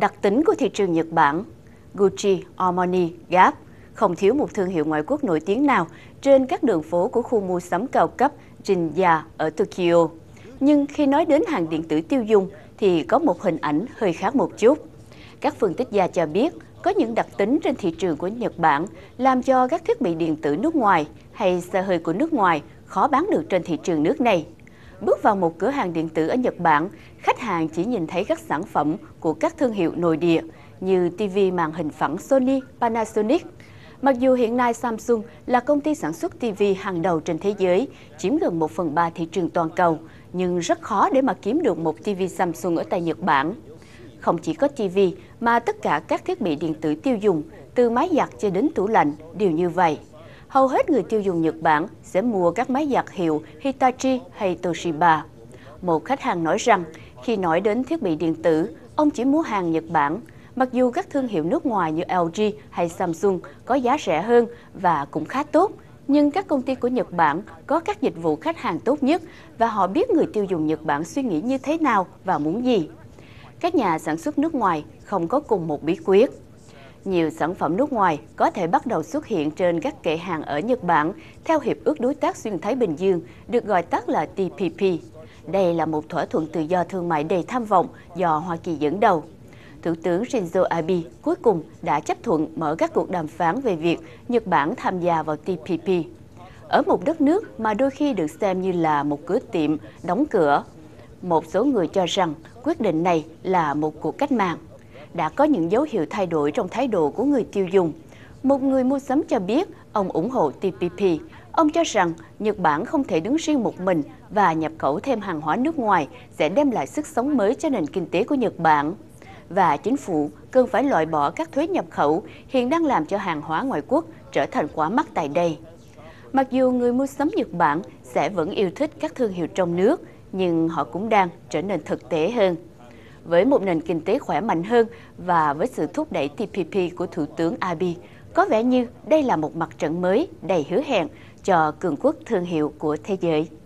Đặc tính của thị trường Nhật Bản, Gucci, Armani, Gap không thiếu một thương hiệu ngoại quốc nổi tiếng nào trên các đường phố của khu mua sắm cao cấp Jinja ở Tokyo. Nhưng khi nói đến hàng điện tử tiêu dùng thì có một hình ảnh hơi khác một chút. Các phân tích gia cho biết có những đặc tính trên thị trường của Nhật Bản làm cho các thiết bị điện tử nước ngoài hay xe hơi của nước ngoài khó bán được trên thị trường nước này. Bước vào một cửa hàng điện tử ở Nhật Bản, khách hàng chỉ nhìn thấy các sản phẩm của các thương hiệu nội địa như TV màn hình phẳng Sony, Panasonic. Mặc dù hiện nay Samsung là công ty sản xuất TV hàng đầu trên thế giới, chiếm gần 1 phần 3 thị trường toàn cầu, nhưng rất khó để mà kiếm được một TV Samsung ở tại Nhật Bản. Không chỉ có TV mà tất cả các thiết bị điện tử tiêu dùng, từ máy giặt cho đến tủ lạnh đều như vậy hầu hết người tiêu dùng Nhật Bản sẽ mua các máy giặt hiệu Hitachi hay Toshiba. Một khách hàng nói rằng, khi nói đến thiết bị điện tử, ông chỉ mua hàng Nhật Bản, mặc dù các thương hiệu nước ngoài như LG hay Samsung có giá rẻ hơn và cũng khá tốt, nhưng các công ty của Nhật Bản có các dịch vụ khách hàng tốt nhất và họ biết người tiêu dùng Nhật Bản suy nghĩ như thế nào và muốn gì. Các nhà sản xuất nước ngoài không có cùng một bí quyết nhiều sản phẩm nước ngoài có thể bắt đầu xuất hiện trên các kệ hàng ở Nhật Bản theo Hiệp ước Đối tác Xuyên Thái Bình Dương, được gọi tắt là TPP. Đây là một thỏa thuận tự do thương mại đầy tham vọng do Hoa Kỳ dẫn đầu. Thủ tướng Shinzo Abe cuối cùng đã chấp thuận mở các cuộc đàm phán về việc Nhật Bản tham gia vào TPP. Ở một đất nước mà đôi khi được xem như là một cửa tiệm đóng cửa, một số người cho rằng quyết định này là một cuộc cách mạng đã có những dấu hiệu thay đổi trong thái độ của người tiêu dùng. Một người mua sắm cho biết ông ủng hộ TPP. Ông cho rằng Nhật Bản không thể đứng riêng một mình và nhập khẩu thêm hàng hóa nước ngoài sẽ đem lại sức sống mới cho nền kinh tế của Nhật Bản. Và chính phủ cần phải loại bỏ các thuế nhập khẩu hiện đang làm cho hàng hóa ngoại quốc trở thành quá mắc tại đây. Mặc dù người mua sắm Nhật Bản sẽ vẫn yêu thích các thương hiệu trong nước, nhưng họ cũng đang trở nên thực tế hơn với một nền kinh tế khỏe mạnh hơn và với sự thúc đẩy TPP của Thủ tướng Abe, có vẻ như đây là một mặt trận mới đầy hứa hẹn cho cường quốc thương hiệu của thế giới.